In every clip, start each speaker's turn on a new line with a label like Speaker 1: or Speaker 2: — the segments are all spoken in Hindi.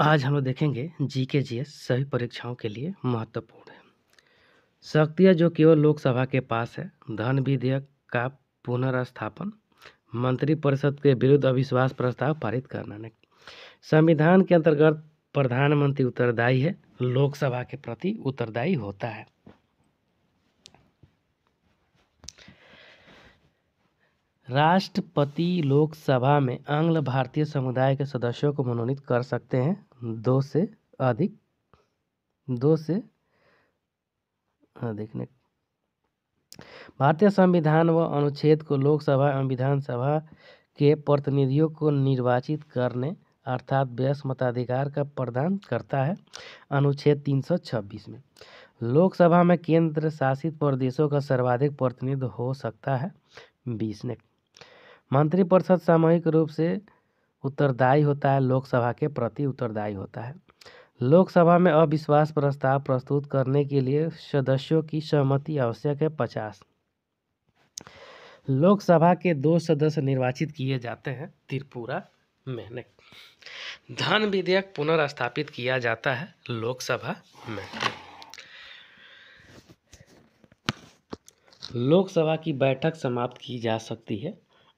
Speaker 1: आज हम लोग देखेंगे जी के जी एस सभी परीक्षाओं के लिए महत्वपूर्ण है शक्तियाँ जो केवल लोकसभा के पास है धन विधेयक का पुनर्स्थापन मंत्रिपरिषद के विरुद्ध अविश्वास प्रस्ताव पारित करना ने संविधान के अंतर्गत प्रधानमंत्री उत्तरदायी है लोकसभा के प्रति उत्तरदायी होता है राष्ट्रपति लोकसभा में आंग्ल भारतीय समुदाय के सदस्यों को मनोनीत कर सकते हैं दो से अधिक दो से अधिक हाँ, ने भारतीय संविधान व अनुच्छेद को लोकसभा एवं विधानसभा के प्रतिनिधियों को निर्वाचित करने अर्थात व्यस मताधिकार का प्रदान करता है अनुच्छेद 326 में लोकसभा में केंद्र शासित प्रदेशों का सर्वाधिक प्रतिनिधि हो सकता है बीस ने मंत्रिपरिषद सामूहिक रूप से उत्तरदायी होता है लोकसभा के प्रति उत्तरदायी होता है लोकसभा में अविश्वास प्रस्ताव प्रस्तुत करने के लिए सदस्यों की सहमति आवश्यक है पचास लोकसभा के दो सदस्य निर्वाचित किए जाते हैं त्रिपुरा में धन विधेयक पुनर्स्थापित किया जाता है लोकसभा में लोकसभा की बैठक समाप्त की जा सकती है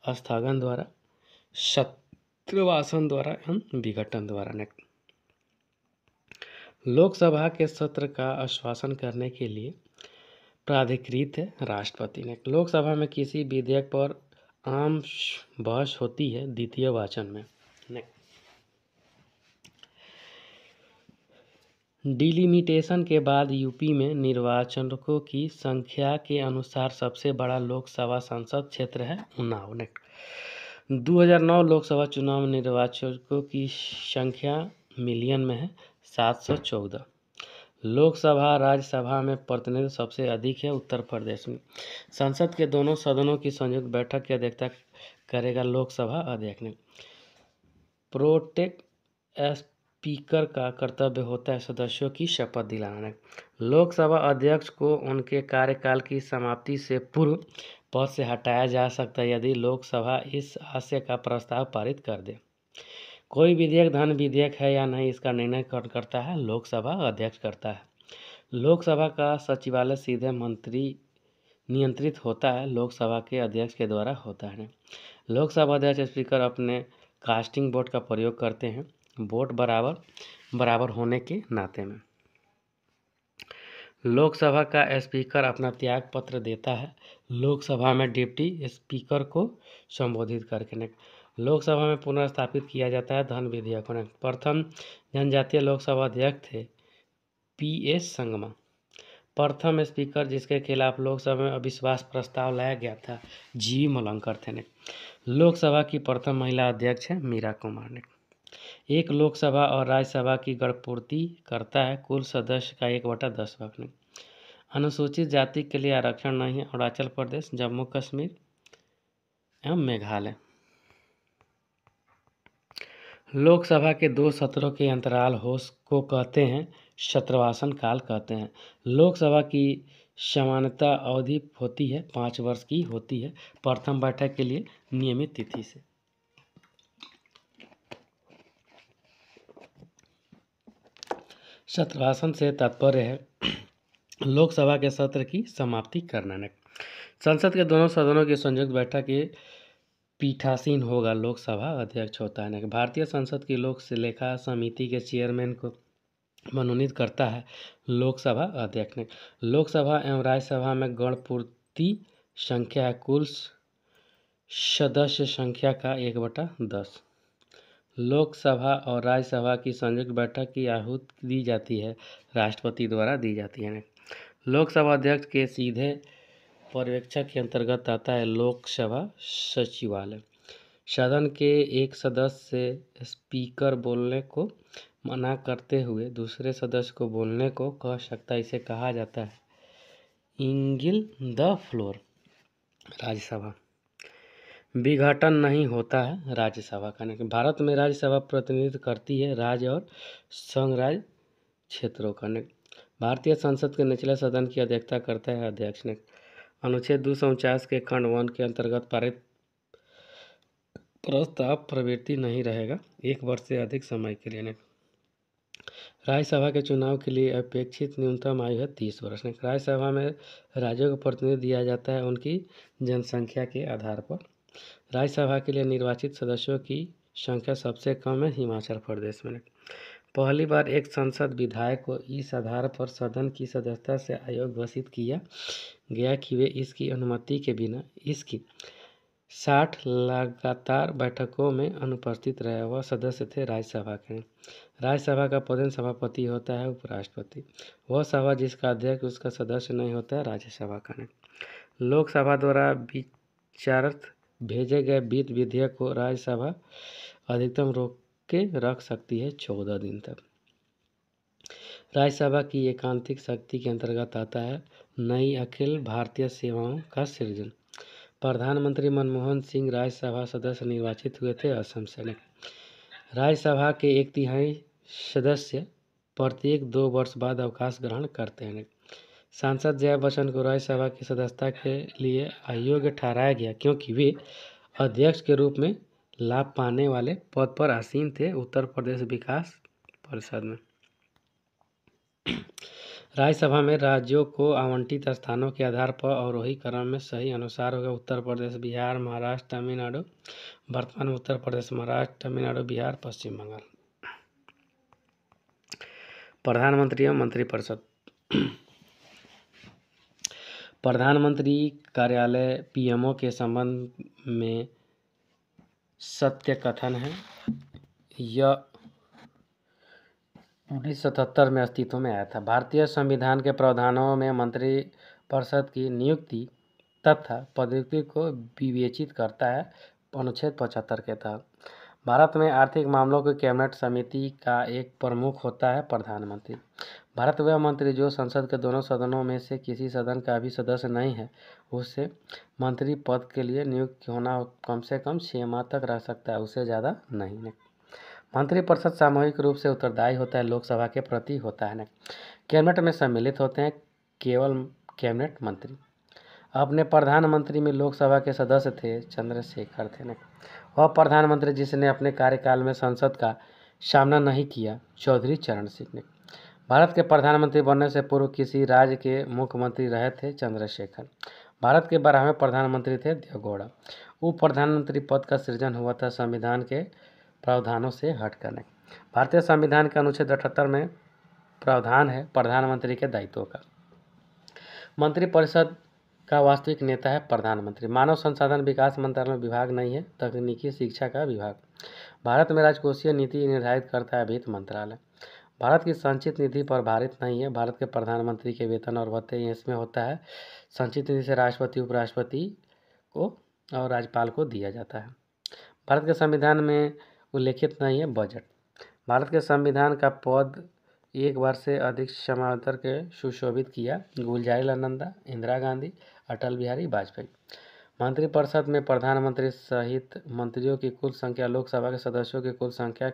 Speaker 1: अस्थागन द्वारा शत्रुवासन द्वारा एवं विघटन द्वारा नेक्स्ट लोकसभा के सत्र का आश्वासन करने के लिए प्राधिकृत है राष्ट्रपति ने लोकसभा में किसी विधेयक पर आम बहस होती है द्वितीय वाचन में नेक्स्ट डिलिमिटेशन के बाद यूपी में निर्वाचकों की संख्या के अनुसार सबसे बड़ा लोकसभा संसद क्षेत्र है उन्नाव हजार 2009 लोकसभा चुनाव में निर्वाचकों की संख्या मिलियन में है 714 लोकसभा राज्यसभा में प्रतिनिधि सबसे अधिक है उत्तर प्रदेश में संसद के दोनों सदनों की संयुक्त बैठक की अध्यक्षता करेगा लोकसभा अध्यक्ष ने प्रोटेक्ट स्पीकर का कर्तव्य होता है सदस्यों की शपथ दिलाना लोकसभा अध्यक्ष को उनके कार्यकाल की समाप्ति से पूर्व पद से हटाया जा सकता है यदि लोकसभा इस आशय का प्रस्ताव पारित कर दे कोई विधेयक धन विधेयक है या नहीं इसका निर्णय कौन करता है लोकसभा अध्यक्ष करता है लोकसभा का सचिवालय सीधे मंत्री नियंत्रित होता है लोकसभा के अध्यक्ष के द्वारा होता है लोकसभा अध्यक्ष स्पीकर अपने कास्टिंग बोर्ड का प्रयोग करते हैं वोट बराबर बराबर होने के नाते में लोकसभा का स्पीकर अपना त्याग पत्र देता है लोकसभा में डिप्टी स्पीकर को संबोधित करके लोकसभा में पुनर्स्थापित किया जाता है धन विधेयकों ने प्रथम जनजातीय लोकसभा अध्यक्ष थे पी एस संगमा प्रथम स्पीकर जिसके खिलाफ लोकसभा में अविश्वास प्रस्ताव लाया गया था जी मलंकर थे ने लोकसभा की प्रथम महिला अध्यक्ष है मीरा कुमार ने एक लोकसभा और राज्यसभा की गणपूर्ति करता है कुल सदस्य का एक बटा दस भाग में अनुसूचित जाति के लिए आरक्षण नहीं है अरुणाचल प्रदेश जम्मू कश्मीर एवं मेघालय लोकसभा के दो सत्रों के अंतराल होश को कहते हैं सत्रवासन काल कहते हैं लोकसभा की सामान्यता अवधि होती है पाँच वर्ष की होती है प्रथम बैठक के लिए नियमित तिथि से सत्रासन से तात्पर्य है लोकसभा के सत्र की समाप्ति करना संसद के दोनों सदनों की संयुक्त बैठक के पीठासीन होगा लोकसभा अध्यक्ष होता है ना भारतीय संसद की लोक लेखा समिति के चेयरमैन को मनोनीत करता है लोकसभा अध्यक्ष ने लोकसभा एवं राज्यसभा में गणपूर्ति संख्या कुल सदस्य संख्या का एक बटा दस लोकसभा और राज्यसभा की संयुक्त बैठक की आहूत दी जाती है राष्ट्रपति द्वारा दी जाती है लोकसभा अध्यक्ष के सीधे पर्यवेक्षक के अंतर्गत आता है लोकसभा सचिवालय सदन के एक सदस्य से स्पीकर बोलने को मना करते हुए दूसरे सदस्य को बोलने को कह सकता है इसे कहा जाता है इंगिल द फ्लोर राज्यसभा विघटन नहीं होता है राज्यसभा का लेकिन भारत में राज्यसभा प्रतिनिधित्व करती है राज्य और संघ राज्य क्षेत्रों का भारतीय संसद के निचले सदन की अध्यक्षता करता है अध्यक्ष ने अनुच्छेद दो सौ उनचास के खंड वन के अंतर्गत पारित प्रस्ताव प्रवृत्ति नहीं रहेगा एक वर्ष से अधिक समय के लिए राज्यसभा के चुनाव के लिए अपेक्षित न्यूनतम आयु है तीस वर्ष राज्यसभा में राज्यों को प्रतिनिधित्व दिया जाता है उनकी जनसंख्या के आधार पर राज्यसभा के लिए निर्वाचित सदस्यों की संख्या सबसे कम है हिमाचल प्रदेश में पहली बार एक संसद विधायक को इस आधार पर सदन की सदस्यता से आयोग घोषित किया गया कि वे इसकी अनुमति के बिना इसकी साठ लगातार बैठकों में अनुपस्थित रहे वह सदस्य थे राज्यसभा के राज्यसभा का प्रधान सभापति होता है उपराष्ट्रपति वह सभा जिसका अध्यक्ष उसका सदस्य नहीं होता है राज्यसभा का लोकसभा द्वारा विचारत भेजे गए वित्त विधेयक को राज्यसभा अधिकतम रोक के रख सकती है चौदह दिन तक राज्यसभा की एकांतिक शक्ति के अंतर्गत आता है नई अखिल भारतीय सेवाओं का सृजन प्रधानमंत्री मनमोहन सिंह राज्यसभा सदस्य निर्वाचित हुए थे असम से राज्यसभा के एक तिहाई सदस्य प्रत्येक दो वर्ष बाद अवकाश ग्रहण करते हैं सांसद जया बच्चन को राज्यसभा की सदस्यता के लिए अयोग्य ठहराया गया क्योंकि वे अध्यक्ष के रूप में लाभ पाने वाले पद पर आसीन थे उत्तर प्रदेश विकास परिषद में राज्यसभा में राज्यों को आवंटित स्थानों के आधार पर और वही क्रम में सही अनुसार होगा उत्तर प्रदेश बिहार महाराष्ट्र तमिलनाडु वर्तमान उत्तर प्रदेश महाराष्ट्र तमिलनाडु बिहार पश्चिम बंगाल प्रधानमंत्री एवं मंत्रिपरिषद प्रधानमंत्री कार्यालय पीएमओ के संबंध में सत्य कथन है यह उन्नीस सौ सतहत्तर में अस्तित्व में आया था भारतीय संविधान के प्रावधानों में मंत्री परिषद की नियुक्ति तथा पदोन्नति को विवेचित करता है अनुच्छेद पचहत्तर के तहत भारत में आर्थिक मामलों की कैबिनेट समिति का एक प्रमुख होता है प्रधानमंत्री भारत वह मंत्री जो संसद के दोनों सदनों में से किसी सदन का भी सदस्य नहीं है उसे मंत्री पद के लिए नियुक्त होना कम से कम छः माह तक रह सकता है उससे ज़्यादा नहीं है मंत्रिपरिषद सामूहिक रूप से उत्तरदायी होता है लोकसभा के प्रति होता है कैबिनेट में सम्मिलित होते हैं केवल कैबिनेट मंत्री अपने प्रधानमंत्री में लोकसभा के सदस्य थे चंद्रशेखर थे वह प्रधानमंत्री जिसने अपने कार्यकाल में संसद का सामना नहीं किया चौधरी चरण सिंह ने भारत के प्रधानमंत्री बनने से पूर्व किसी राज्य के मुख्यमंत्री रहे थे चंद्रशेखर भारत के बारहवें प्रधानमंत्री थे देवगौड़ा उप प्रधानमंत्री पद का सृजन हुआ था संविधान के प्रावधानों से हटकर भारतीय संविधान के अनुच्छेद अठहत्तर में प्रावधान है प्रधानमंत्री के दायित्व का मंत्रिपरिषद का वास्तविक नेता है प्रधानमंत्री मानव संसाधन विकास मंत्रालय विभाग नहीं है तकनीकी शिक्षा का विभाग भारत में राजकोषीय नीति निर्धारित करता है वित्त मंत्रालय भारत की संचित निधि पर भारित नहीं है भारत के प्रधानमंत्री के वेतन और भत्ते इसमें होता है संचित निधि से राष्ट्रपति उपराष्ट्रपति को और राज्यपाल को दिया जाता है भारत के संविधान में उल्लेखित नहीं है बजट भारत के संविधान का पद एक बार से अधिक समावतर के सुशोभित किया गुलजारी नंदा इंदिरा गांधी अटल बिहारी वाजपेयी मंत्रिपरिषद में प्रधानमंत्री सहित मंत्रियों की कुल संख्या लोकसभा के सदस्यों की कुल संख्या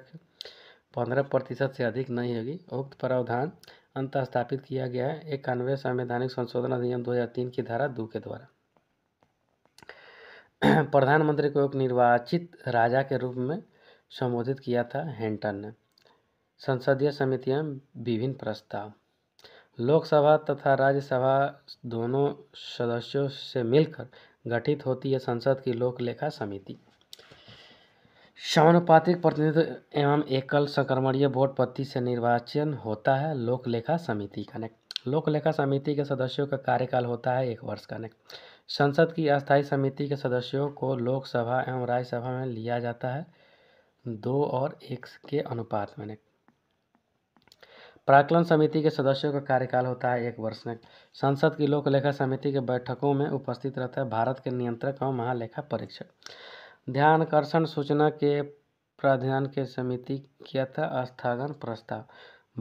Speaker 1: पंद्रह प्रतिशत से अधिक नहीं होगी उक्त प्रावधान अंत स्थापित किया गया है इक्यानवे संवैधानिक संशोधन अधिनियम 2003 की धारा दो के द्वारा प्रधानमंत्री को एक निर्वाचित राजा के रूप में संबोधित किया था हेंटन ने संसदीय समितियां विभिन्न प्रस्ताव लोकसभा तथा राज्यसभा दोनों सदस्यों से मिलकर गठित होती है संसद की लोकलेखा समिति समानुपातिक प्रतिनिधित्व एवं एकल संक्रमणीय वोट पति से निर्वाचन होता है लोक लेखा समिति का नेक्स्ट लोक लेखा समिति के सदस्यों का कार्यकाल होता है एक वर्ष का नेक्स्ट संसद की अस्थायी समिति के सदस्यों को लोकसभा एवं राज्यसभा में लिया जाता है दो और एक के अनुपात में प्राकलन समिति के सदस्यों का कार्यकाल होता है एक वर्ष में संसद की लोक लेखा समिति के बैठकों में उपस्थित रहता है भारत के नियंत्रक एवं महालेखा परीक्षक ध्यानकर्षण सूचना के प्राध्यान के समिति किया था स्थगन प्रस्ताव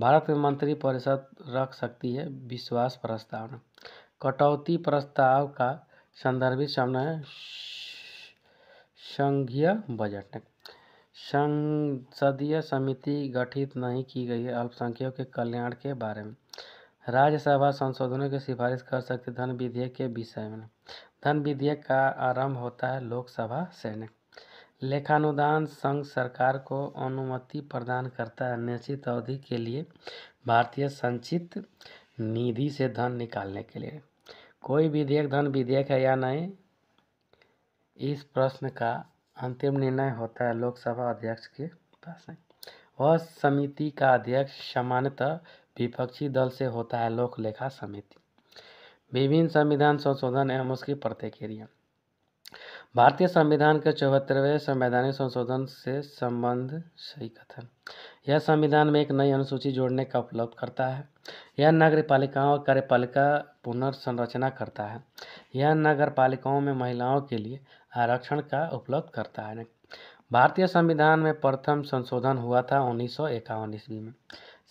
Speaker 1: भारत में मंत्री परिषद रख सकती है विश्वास प्रस्ताव कटौती प्रस्ताव का संदर्भित सामने है संघीय बजट संसदीय समिति गठित नहीं की गई है अल्पसंख्यकों के कल्याण के बारे में राज्यसभा संशोधनों की सिफारिश कर सकती धन विधेयक के विषय में धन विधेयक का आरंभ होता है लोकसभा से लेखानुदान संघ सरकार को अनुमति प्रदान करता है निश्चित अवधि के लिए भारतीय संचित निधि से धन निकालने के लिए कोई विधेयक धन विधेयक है या नहीं इस प्रश्न का अंतिम निर्णय होता है लोकसभा अध्यक्ष के पास वह समिति का अध्यक्ष सामान्यतः विपक्षी दल से होता है लोक लेखा समिति विभिन्न संविधान संशोधन एवं उसकी प्रतिक्रिया भारतीय संविधान के चौहत्तरवें संवैधानिक संशोधन से संबंध सही कथन यह संविधान में एक नई अनुसूची जोड़ने का उपलब्ध करता है यह नगर पालिकाओं और कार्यपालिका पुनर्संरचना करता है यह नगर पालिकाओं में महिलाओं के लिए आरक्षण का उपलब्ध करता है भारतीय संविधान में प्रथम संशोधन हुआ था उन्नीस सौ ईस्वी में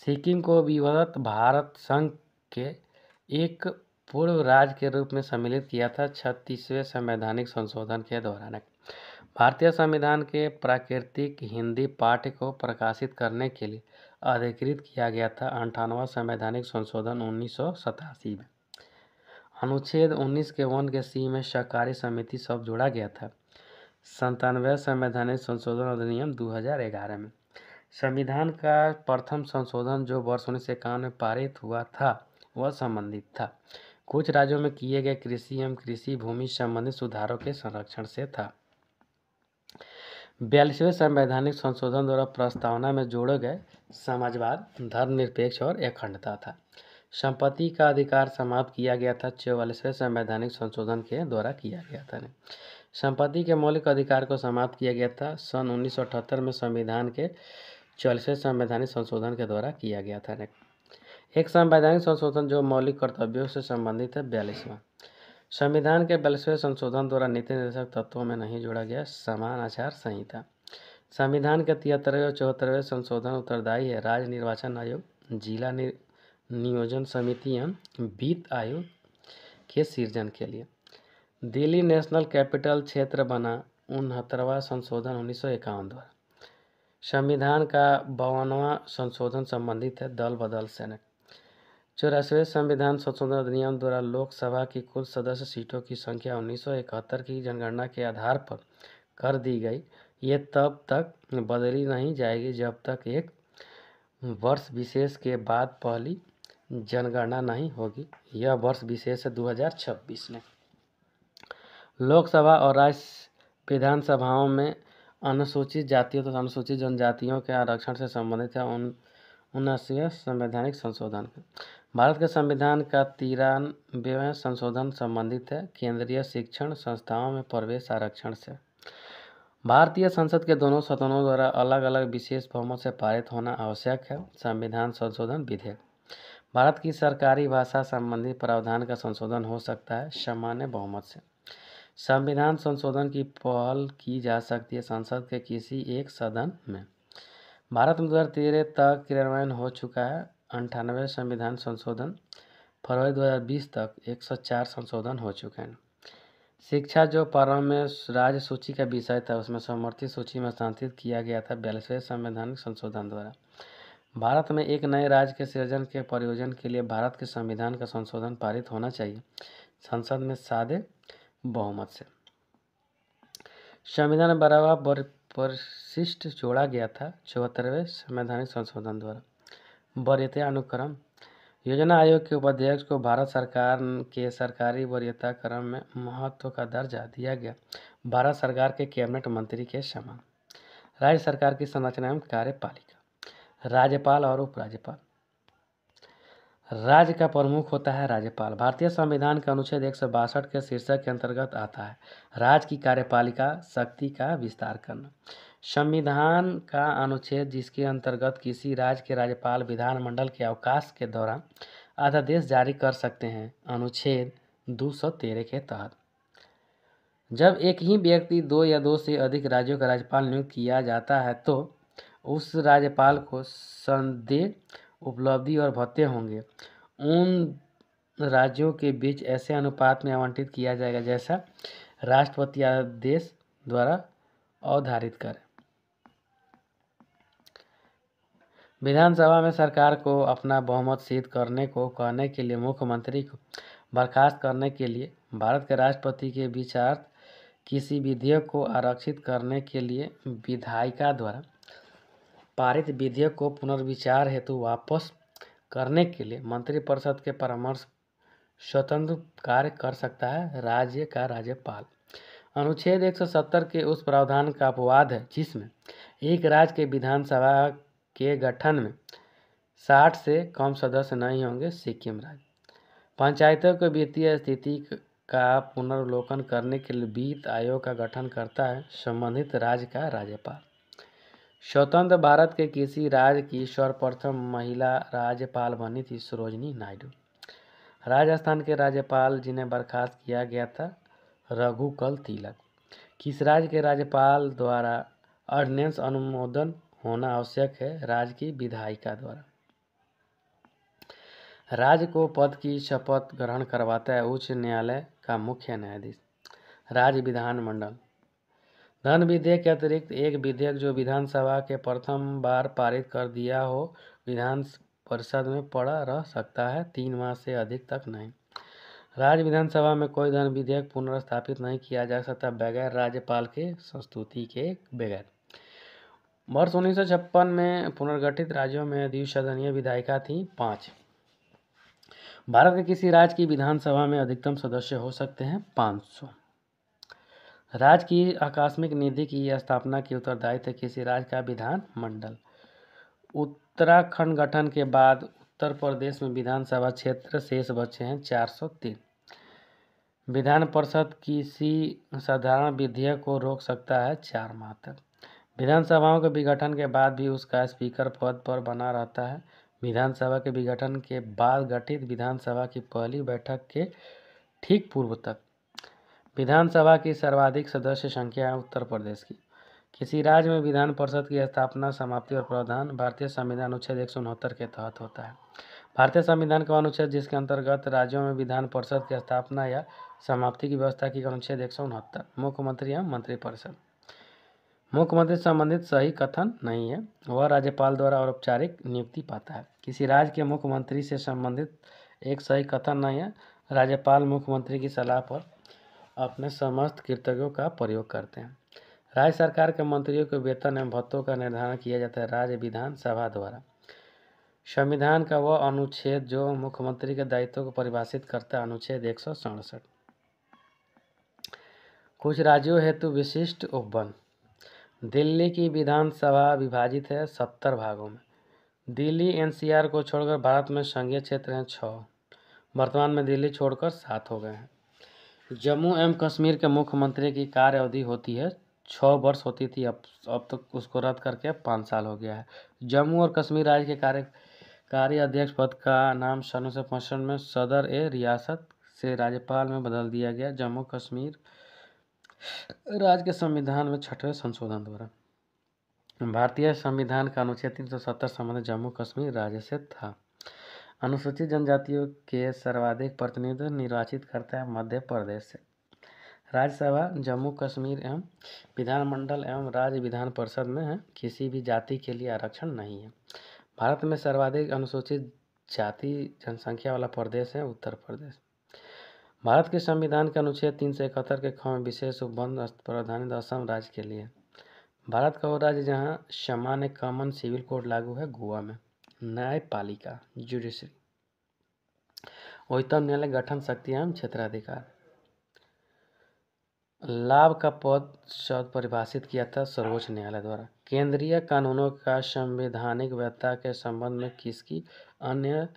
Speaker 1: सिक्किम को विवत भारत संघ के एक पूर्व राज्य के रूप में सम्मिलित किया था छत्तीसवें संवैधानिक संशोधन के दौरान भारतीय संविधान के प्राकृतिक हिंदी पाठ्य को प्रकाशित करने के लिए अधिकृत किया गया था अंठानवा संवैधानिक संशोधन उन्नीस में अनुच्छेद 19 के वन के सी में सहकारी समिति सब जोड़ा गया था संतानवे संवैधानिक संशोधन अधिनियम 2011 में संविधान का प्रथम संशोधन जो वर्ष उन्नीस में पारित हुआ था वह संबंधित था कुछ राज्यों में किए गए कृषि एवं कृषि भूमि संबंधित सुधारों के संरक्षण से था बयालीसवें संवैधानिक संशोधन द्वारा प्रस्तावना में जोड़े गए समाजवाद धर्मनिरपेक्ष और अखंडता था संपत्ति का अधिकार समाप्त किया गया था चौवालीसवें संवैधानिक संशोधन के द्वारा किया गया था संपत्ति के मौलिक अधिकार को समाप्त किया गया था सन 1978 में संविधान के चौलीसवें संवैधानिक संशोधन के द्वारा किया गया था एक संवैधानिक संशोधन जो मौलिक कर्तव्यों से संबंधित है बयालीसवां संविधान के बयालीसवें संशोधन द्वारा नीति निर्देशक तत्वों में नहीं जोड़ा गया समान आचार संहिता संविधान के तिहत्तरवें और चौहत्तरवें संशोधन उत्तरदायी है राज्य निर्वाचन आयोग जिला नियोजन समिति एवं वित्त आयोग के सृजन के लिए दिल्ली नेशनल कैपिटल क्षेत्र बना उनहत्तरवा संशोधन उन्नीस द्वारा संविधान का बावनवा संशोधन संबंधित है दल बदल सेनेट चौरासवें संविधान संशोधन अधिनियम द्वारा लोकसभा की कुल सदस्य सीटों की संख्या 1971 की जनगणना के आधार पर कर दी गई ये तब तक बदली नहीं जाएगी जब तक एक वर्ष विशेष के बाद पहली जनगणना नहीं होगी यह वर्ष विशेष है दो में लोकसभा और राज्य विधानसभाओं में अनुसूचित जातियों तथा तो अनुसूचित जनजातियों के आरक्षण से संबंधित है उन उन्नासवें संवैधानिक संशोधन भारत के संविधान का तिरानवे संशोधन संबंधित है केंद्रीय शिक्षण संस्थाओं में प्रवेश आरक्षण से भारतीय संसद के दोनों सदनों द्वारा अलग अलग विशेष बहुमत से पारित होना आवश्यक है संविधान संशोधन विधेयक भारत की सरकारी भाषा संबंधी प्रावधान का संशोधन हो सकता है सामान्य बहुमत से संविधान संशोधन की पहल की जा सकती है संसद के किसी एक सदन में भारत में दो तक क्रियान्वयन हो चुका है अंठानवे संविधान संशोधन फरवरी 2020 तक 104 संशोधन हो चुके हैं शिक्षा जो प्रारंभ में राज्य सूची का विषय था उसमें समर्थित सूची में स्थानांतरित किया गया था बयालीसवें संवैधानिक संशोधन द्वारा भारत में एक नए राज्य के सृजन के प्रयोजन के लिए भारत के संविधान का संशोधन पारित होना चाहिए संसद में सादे बहुमत से संविधान बराबर परिशिष्ट जोड़ा गया था चौहत्तरवें संवैधानिक संशोधन द्वारा वरीयता अनुक्रम योजना आयोग के उपाध्यक्ष को भारत सरकार के सरकारी वरीयता क्रम में महत्व का दर्जा दिया गया भारत सरकार के कैबिनेट मंत्री के समान राज्य सरकार की संरचना एवं कार्यपालिका राज्यपाल और उपराज्यपाल राज्य का प्रमुख होता है राज्यपाल भारतीय संविधान के अनुच्छेद एक के शीर्षक के अंतर्गत आता है राज्य की कार्यपालिका शक्ति का विस्तार करना संविधान का अनुच्छेद जिसके अंतर्गत किसी राज्य के राज्यपाल विधानमंडल के अवकाश के दौरान अध्यादेश जारी कर सकते हैं अनुच्छेद दो सौ तेरह के तहत जब एक ही व्यक्ति दो या दो से अधिक राज्यों का राज्यपाल नियुक्त किया जाता है तो उस राज्यपाल को संदेह उपलब्धि और भत्ते होंगे उन राज्यों के बीच ऐसे अनुपात में आवंटित किया जाएगा जैसा राष्ट्रपति आदेश द्वारा अवधारित करें विधानसभा में सरकार को अपना बहुमत सिद्ध करने को कहने के लिए मुख्यमंत्री को बर्खास्त करने के लिए भारत के राष्ट्रपति के विचार किसी विधेयक को आरक्षित करने के लिए विधायिका द्वारा पारित विधेयक को पुनर्विचार हेतु वापस करने के लिए मंत्रिपरिषद के परामर्श स्वतंत्र कार्य कर सकता है राज्य का राज्यपाल अनुच्छेद 170 के उस प्रावधान का अपवाद है जिसमें एक राज्य के विधानसभा के गठन में साठ से कम सदस्य नहीं होंगे सिक्किम राज्य पंचायतों के वित्तीय स्थिति का पुनर्वलोकन करने के लिए वित्त आयोग का गठन करता है संबंधित राज्य का राज्यपाल स्वतंत्र भारत के किसी राज्य की सर्वप्रथम महिला राज्यपाल बनी थी सरोजनी नायडू राजस्थान के राज्यपाल जिन्हें बर्खास्त किया गया था रघुकल तिलक किस राज्य के राज्यपाल द्वारा ऑर्डिनेंस अनुमोदन होना आवश्यक है राज्य की विधायिका द्वारा राज्य को पद की शपथ ग्रहण करवाता है उच्च न्यायालय का मुख्य न्यायाधीश राज्य विधानमंडल धन विधेयक के अतिरिक्त एक विधेयक जो विधानसभा के प्रथम बार पारित कर दिया हो विधान परिषद में पड़ा रह सकता है तीन माह से अधिक तक नहीं राज्य विधानसभा में कोई धन विधेयक पुनर्स्थापित नहीं किया जा सकता बगैर राज्यपाल के संस्तुति के बगैर वर्ष उन्नीस सौ छप्पन में पुनर्गठित राज्यों में द्विसदनीय विधायिका थी पाँच भारत के किसी राज्य की विधानसभा में अधिकतम सदस्य हो सकते हैं पाँच सौ राज्य की आकस्मिक निधि की स्थापना की उत्तरदायित्व किसी राज्य का विधान मंडल उत्तराखंड गठन के बाद उत्तर प्रदेश में विधानसभा क्षेत्र शेष बचे हैं चार सौ तीन विधान परिषद किसी साधारण विधेयक को रोक सकता है चार माह तक विधानसभाओं के विघटन के बाद भी उसका स्पीकर पद पर बना रहता है विधानसभा के विघटन के बाद गठित विधानसभा की पहली बैठक के ठीक पूर्व तक विधानसभा की सर्वाधिक सदस्य संख्या है उत्तर प्रदेश की किसी राज्य में विधान परिषद की स्थापना समाप्ति और प्रावधान भारतीय संविधान अनुच्छेद एक के तहत होता है भारतीय संविधान का अनुच्छेद जिसके अंतर्गत राज्यों में विधान परिषद की स्थापना या समाप्ति की व्यवस्था की अनुच्छेद एक मुख्यमंत्री एवं मंत्रिपरिषद मुख्यमंत्री संबंधित सही कथन नहीं है वह राज्यपाल द्वारा औपचारिक नियुक्ति पाता है किसी राज्य के मुख्यमंत्री से संबंधित एक सही कथन नहीं है राज्यपाल मुख्यमंत्री की सलाह पर अपने समस्त कृतज्ञों का प्रयोग करते हैं राज्य सरकार के मंत्रियों के वेतन एवं भत्तों का निर्धारण किया जाता है राज्य विधानसभा द्वारा संविधान का वह अनुच्छेद जो मुख्यमंत्री के दायित्व को परिभाषित करता है अनुच्छेद एक कुछ राज्यों हेतु विशिष्ट उपबंध दिल्ली की विधानसभा विभाजित है सत्तर भागों में दिल्ली एनसीआर को छोड़कर भारत में संघीय क्षेत्र हैं छः वर्तमान में दिल्ली छोड़कर सात हो गए हैं जम्मू एवं कश्मीर के मुख्यमंत्री की कार्य अवधि होती है छः वर्ष होती थी अब अब तक तो उसको रद्द करके पाँच साल हो गया है जम्मू और कश्मीर राज्य के कार्य कार्य अध्यक्ष पद का नाम सन उन्नीस में सदर ए रियासत से राज्यपाल में बदल दिया गया जम्मू कश्मीर राज्य के संविधान में छठवें संशोधन द्वारा भारतीय संविधान का अनुच्छेद तीन सौ सत्तर संबंध जम्मू कश्मीर राज्य से था अनुसूचित जनजातियों के सर्वाधिक प्रतिनिधित्व निर्वाचित करता है मध्य प्रदेश से राज्यसभा जम्मू कश्मीर एवं विधानमंडल एवं राज्य विधान परिषद में है किसी भी जाति के लिए आरक्षण नहीं है भारत में सर्वाधिक अनुसूचित जाति जनसंख्या वाला प्रदेश है उत्तर प्रदेश भारत के संविधान के अनुच्छेद तीन सौ इकहत्तर के ख में विशेष उपबंध प्रावधानित असम राज्य के लिए भारत का वो राज्य जहाँ सामान्य कॉमन सिविल कोड लागू है गोवा में न्यायपालिका जुडिशरी उच्चतम न्यायालय गठन शक्ति एवं क्षेत्राधिकार लाभ का पद शब्द परिभाषित किया था सर्वोच्च न्यायालय द्वारा केंद्रीय कानूनों का संवैधानिक वैधता के संबंध में किसकी अन्य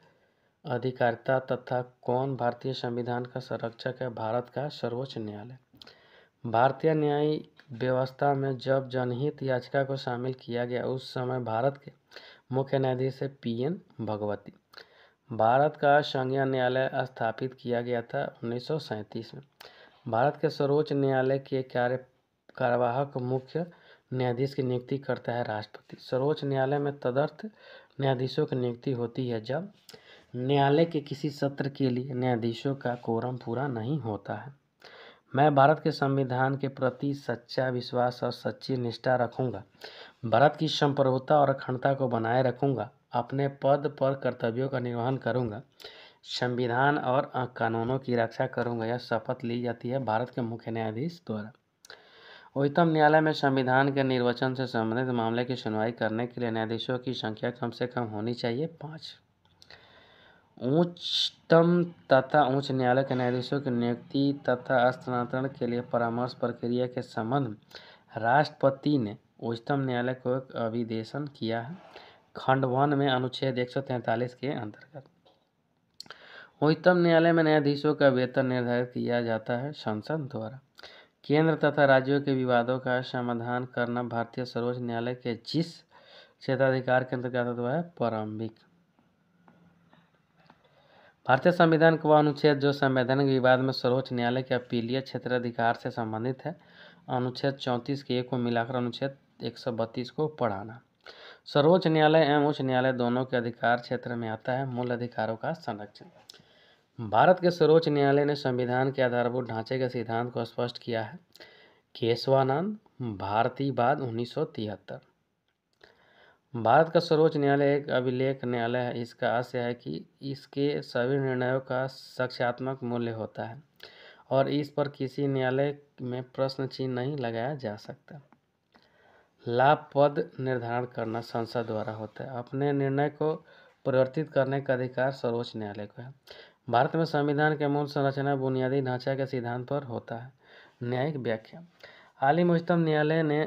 Speaker 1: अधिकारिता तथा कौन भारतीय संविधान का संरक्षक है भारत का सर्वोच्च न्यायालय भारतीय न्यायिक व्यवस्था में जब जनहित याचिका को शामिल किया गया उस समय भारत के मुख्य न्यायाधीश है पी एन भगवती भारत का संघीय न्यायालय स्थापित किया गया था उन्नीस में भारत के सर्वोच्च न्यायालय के कार्य कार्यवाहक मुख्य न्यायाधीश की नियुक्ति करता है राष्ट्रपति सर्वोच्च न्यायालय में तदर्थ न्यायाधीशों की नियुक्ति होती है जब न्यायालय के किसी सत्र के लिए न्यायाधीशों का कोरम पूरा नहीं होता है मैं भारत के संविधान के प्रति सच्चा विश्वास और सच्ची निष्ठा रखूंगा भारत की संप्रभुता और अखंडता को बनाए रखूंगा अपने पद पर कर्तव्यों का निर्वहन करूंगा संविधान और कानूनों की रक्षा करूंगा यह शपथ ली जाती है भारत के मुख्य न्यायाधीश द्वारा उच्चतम न्यायालय में संविधान के निर्वचन से संबंधित मामले की सुनवाई करने के लिए न्यायाधीशों की संख्या कम से कम होनी चाहिए पाँच उच्चतम तथा उच्च न्यायालय के न्यायाधीशों की नियुक्ति तथा स्थानांतरण के लिए परामर्श प्रक्रिया के संबंध में राष्ट्रपति ने उच्चतम न्यायालय को एक अभिदेशन किया है खंड वन में अनुच्छेद एक सौ तैंतालीस के अंतर्गत उच्चतम न्यायालय में न्यायाधीशों का वेतन निर्धारित किया जाता है संसद द्वारा केंद्र तथा राज्यों के विवादों का समाधान करना भारतीय सर्वोच्च न्यायालय के जिस क्षेत्राधिकार के अंतर्गत हुआ है प्रारंभिक भारतीय संविधान का वह अनुच्छेद जो संवैधानिक विवाद में सर्वोच्च न्यायालय के अपीलीय क्षेत्राधिकार से संबंधित है अनुच्छेद चौंतीस के एक को मिलाकर अनुच्छेद एक सौ बत्तीस को पढ़ाना सर्वोच्च न्यायालय एवं उच्च न्यायालय दोनों के अधिकार क्षेत्र में आता है मूल अधिकारों का संरक्षण भारत के सर्वोच्च न्यायालय ने संविधान के आधारभूत ढांचे के सिद्धांत को स्पष्ट किया है केशवानंद भारतीवाद उन्नीस सौ तिहत्तर भारत का सर्वोच्च न्यायालय एक अभिलेख न्यायालय है इसका आशय है कि इसके सभी निर्णयों का सक्षात्मक मूल्य होता है और इस पर किसी न्यायालय में प्रश्न चिन्ह नहीं लगाया जा सकता लाभ पद निर्धारण करना संसद द्वारा होता है अपने निर्णय को परिवर्तित करने का अधिकार सर्वोच्च न्यायालय को है भारत में संविधान के मूल संरचना बुनियादी ढांचा के सिद्धांत पर होता है न्यायिक व्याख्या आलिम उच्चतम न्यायालय ने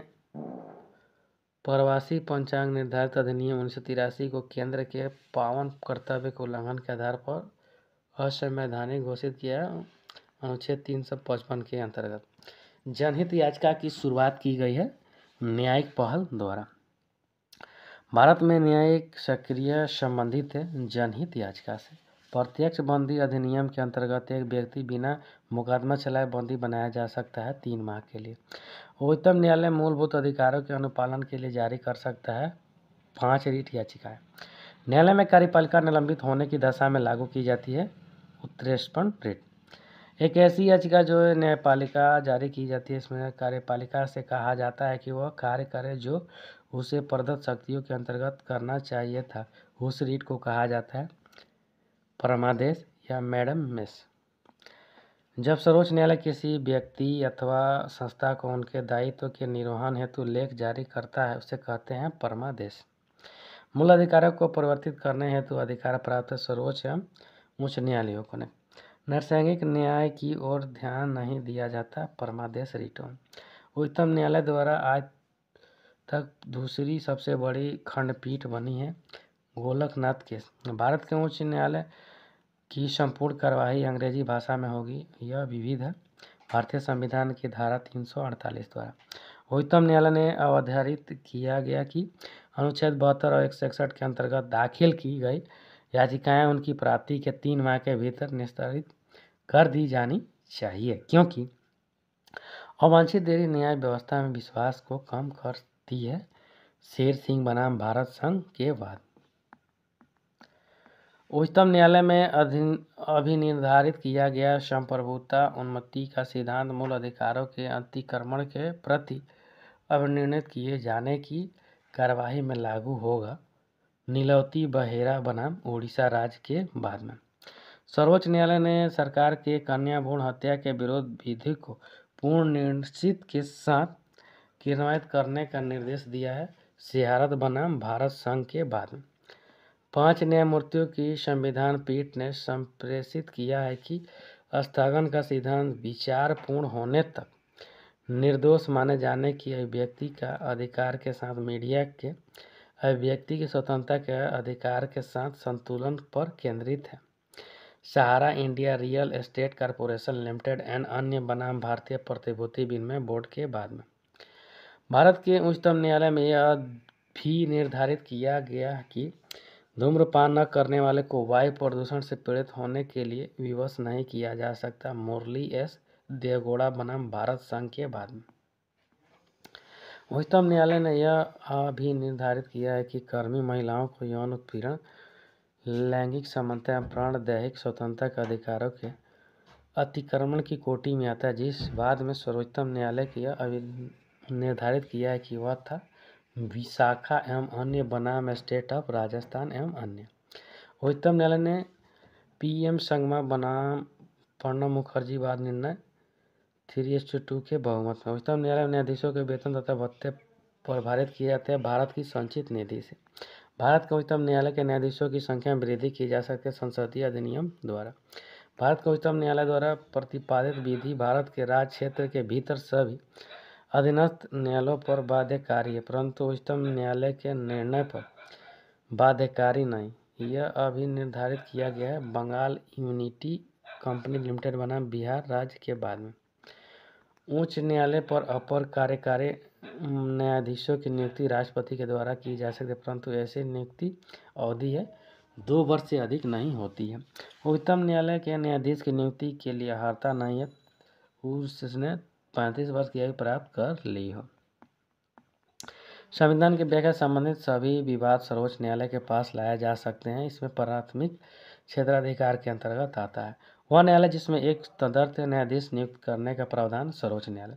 Speaker 1: प्रवासी पंचांग निर्धारित अधिनियम उन्नीस सौ तिरासी को केंद्र के पावन कर्तव्य के उल्लंघन के आधार पर असंवैधानिक घोषित किया अनुच्छेद तीन सौ पचपन के अंतर्गत जनहित याचिका की शुरुआत की गई है न्यायिक पहल द्वारा भारत में न्यायिक सक्रिय संबंधित है जनहित याचिका से प्रत्यक्ष बंदी अधिनियम के अंतर्गत एक व्यक्ति बिना मुकदमा चलाए बंदी बनाया जा सकता है तीन माह के लिए उच्चतम न्यायालय मूलभूत अधिकारों के अनुपालन के लिए जारी कर सकता है पाँच रीट याचिकाएँ न्यायालय में कार्यपालिका निलंबित होने की दशा में लागू की जाती है उत्तरेपण रीट एक ऐसी याचिका जो न्यायपालिका जारी की जाती है इसमें कार्यपालिका से कहा जाता है कि वह कार्य करे जो उसे प्रदत्त शक्तियों के अंतर्गत करना चाहिए था उस रीट को कहा जाता है परमादेश या मैडम मिस जब सर्वोच्च न्यायालय किसी व्यक्ति अथवा संस्था को उनके दायित्व के निर्वहन हेतु लेख जारी करता है उसे कहते हैं परमादेश मूल अधिकारों को परिवर्तित करने हेतु अधिकार प्राप्त सर्वोच्च एवं उच्च न्यायालयों को ने नैसर्गिक न्याय की ओर ध्यान नहीं दिया जाता परमादेश रिटर्न उच्चतम न्यायालय द्वारा आज तक दूसरी सबसे बड़ी खंडपीठ बनी है गोलकनाथ केस भारत के उच्च न्यायालय की संपूर्ण कार्यवाही अंग्रेजी भाषा में होगी यह विविध है भारतीय संविधान की धारा 348 द्वारा उच्चतम न्यायालय ने अवधारित किया गया कि अनुच्छेद बहत्तर और एक सौ इकसठ के अंतर्गत दाखिल की गई याचिकाएं उनकी प्राप्ति के तीन माह के भीतर निस्तारित कर दी जानी चाहिए क्योंकि अवांछित देरी न्याय व्यवस्था में विश्वास को कम करती है शेर सिंह बनाम भारत संघ के बाद उच्चतम न्यायालय में अभिनिर्धारित किया गया संप्रभुता उन्मत्ति का सिद्धांत मूल अधिकारों के अतिक्रमण के प्रति अभिनिर्णित किए जाने की कार्यवाही में लागू होगा नीलौती बहेरा बनाम उड़ीसा राज्य के बाद में सर्वोच्च न्यायालय ने सरकार के कन्या भूण हत्या के विरोध विधि को पूर्ण निश्चित के साथ किरमायत करने का निर्देश दिया है सिहारत बनाम भारत संघ के बाद में पांच न्यायमूर्तियों की संविधान पीठ ने संप्रेषित किया है कि स्थगन का सिद्धांत विचार पूर्ण होने तक निर्दोष माने जाने की अभिव्यक्ति का अधिकार के साथ मीडिया के अभिव्यक्ति की स्वतंत्रता के अधिकार के साथ संतुलन पर केंद्रित है Sahara India real estate corporation limited and अन्य बनाम भारतीय प्रतिभूति विनिमय बोर्ड के बाद में भारत के उच्चतम न्यायालय में यह भी निर्धारित किया गया कि धूम्रपान न करने वाले को वायु प्रदूषण से पीड़ित होने के लिए विवश नहीं किया जा सकता मुरली एस देवगौड़ा बनाम भारत संघ के बाद में उच्चतम न्यायालय ने यह भी निर्धारित किया है कि कर्मी महिलाओं को यौन उत्पीड़न लैंगिक समानता प्राण दैहिक स्वतंत्रता के अधिकारों के अतिक्रमण की कोटि में आता है जिस बाद में सर्वोच्चतम न्यायालय की यह निर्धारित किया है कि वह था विशाखा एवं अन्य बनाम स्टेट ऑफ राजस्थान एवं अन्य उच्चतम न्यायालय ने पीएम संगमा बनाम प्रणब मुखर्जी बाद निर्णय थ्री एस टू टू के बहुमत में उच्चतम न्यायालय न्यायाधीशों के वेतन तथा भत्ते प्रभारित किए जाते हैं भारत की संचित निधि से भारत के उच्चतम न्यायालय के न्यायाधीशों की संख्या में वृद्धि की जा सकती है संसदीय अधिनियम द्वारा भारत के उच्चतम न्यायालय द्वारा प्रतिपादित विधि भारत के राज्य क्षेत्र के भीतर सभी अधीनस्थ न्यायालयों पर बाध्यकारी है परंतु उच्चतम न्यायालय के निर्णय पर बाध्यकारी नहीं यह अभी निर्धारित किया गया है बंगाल यूनिटी कंपनी लिमिटेड बना बिहार राज्य के बाद में उच्च न्यायालय पर अपर कार्यकारी न्यायाधीशों की नियुक्ति राष्ट्रपति के द्वारा की जा सकती है परंतु ऐसी नियुक्ति अवधि है दो वर्ष से अधिक नहीं होती है उच्चतम न्यायालय के न्यायाधीश की नियुक्ति के लिए हारता नहीं है उसने पैंतीस वर्ष की आयु प्राप्त कर ली हो संविधान के व्याख्या संबंधित सभी विवाद सर्वोच्च न्यायालय के पास लाया जा सकते हैं इसमें प्राथमिक क्षेत्राधिकार के अंतर्गत आता है वह न्यायालय जिसमें एक तदर्थ न्यायाधीश नियुक्त करने का प्रावधान सर्वोच्च न्यायालय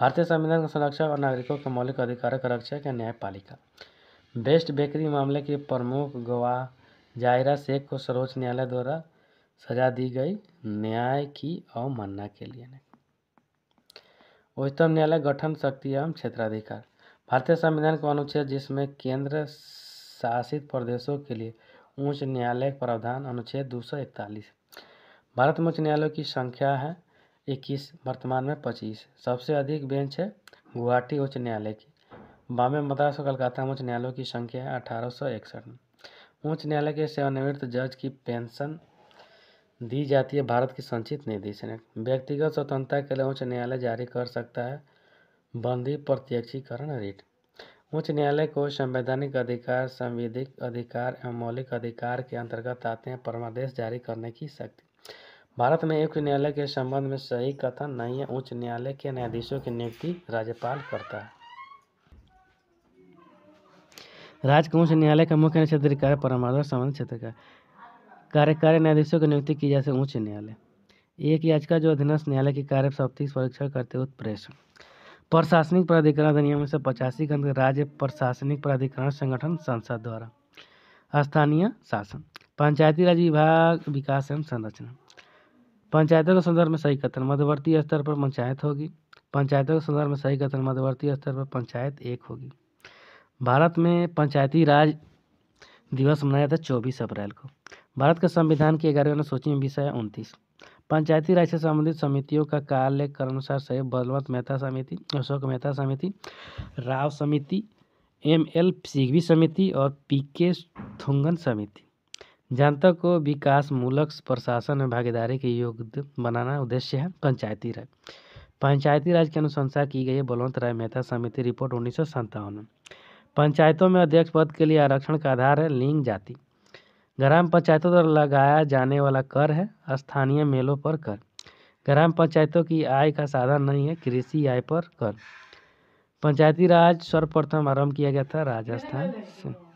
Speaker 1: भारतीय संविधान का संरक्षा और नागरिकों के मौलिक अधिकारों की रक्षा के न्यायपालिका बेस्ट बेकरी मामले के प्रमुख गवाह जायरा शेख को सर्वोच्च न्यायालय द्वारा सजा दी गई न्याय की अवमानना के लिए उच्चतम न्यायालय गठन शक्ति एवं क्षेत्राधिकार भारतीय संविधान का अनुच्छेद जिसमें केंद्र शासित प्रदेशों के लिए उच्च न्यायालय प्रावधान अनुच्छेद दो सौ इकतालीस भारत में उच्च न्यायालयों की संख्या है इक्कीस वर्तमान में पच्चीस सबसे अधिक बेंच है गुवाहाटी उच्च न्यायालय की बॉम्बे मद्रास और कलकत्ता में उच्च न्यायालयों की संख्या है अठारह सौ इकसठ उच्च न्यायालय के सेवानिवृत्त जज की पेंशन दी जाती है भारत की संचित निधि से व्यक्तिगत स्वतंत्रता के लिए उच्च न्यायालय जारी कर सकता है बंदी प्रत्यक्षीकरण रिट उच्च न्यायालय को संवैधानिक अधिकार संविधिक अधिकार एवं मौलिक अधिकार के अंतर्गत आते हैं परमादेश जारी करने की शक्ति भारत में उच्च न्यायालय के संबंध में सही कथन नहीं है उच्च न्यायालय के न्यायाधीशों की नियुक्ति राज्यपाल करता है राज्य के उच्च न्यायालय का मुख्य क्षेत्र अधिकार परमादेश संबंधित क्षेत्र का कार्यकारी न्यायाधीशों की नियुक्ति की जाए उच्च न्यायालय एक याचिका जो अधीनस्थ न्यायालय की कार्य शक्ति परीक्षण करते हुए प्रेस प्रशासनिक प्राधिकरण अधिनियम से सौ पचासी के अंतर्गत राज्य प्रशासनिक प्राधिकरण संगठन संसद द्वारा स्थानीय शासन पंचायती राज विभाग विकास एवं संरचना पंचायतों के संदर्भ में सही कथन मध्यवर्ती स्तर पर पंचायत होगी पंचायतों के संदर्भ में सही कथन मध्यवर्ती स्तर पर पंचायत एक होगी भारत में पंचायती राज दिवस मनाया जाता है चौबीस अप्रैल को भारत के संविधान की ग्यारहवीं अनुसूची में विषय उनतीस पंचायती राज से संबंधित समितियों का कार्य के अनुसार सहयोग बलवंत मेहता समिति अशोक मेहता समिति राव समिति एम एल सिघवी समिति और पी के थुंगन समिति जनता को विकासमूलक प्रशासन में भागीदारी के योग्य बनाना उद्देश्य है पंचायती राज पंचायती राज की अनुशंसा की गई है बलवंत राय मेहता समिति रिपोर्ट उन्नीस पंचायतों में अध्यक्ष पद के लिए आरक्षण का आधार है लिंग जाति ग्राम पंचायतों द्वारा लगाया जाने वाला कर है स्थानीय मेलों पर कर ग्राम पंचायतों की आय का साधन नहीं है कृषि आय पर कर पंचायती राज सर्वप्रथम आरंभ किया गया था राजस्थान से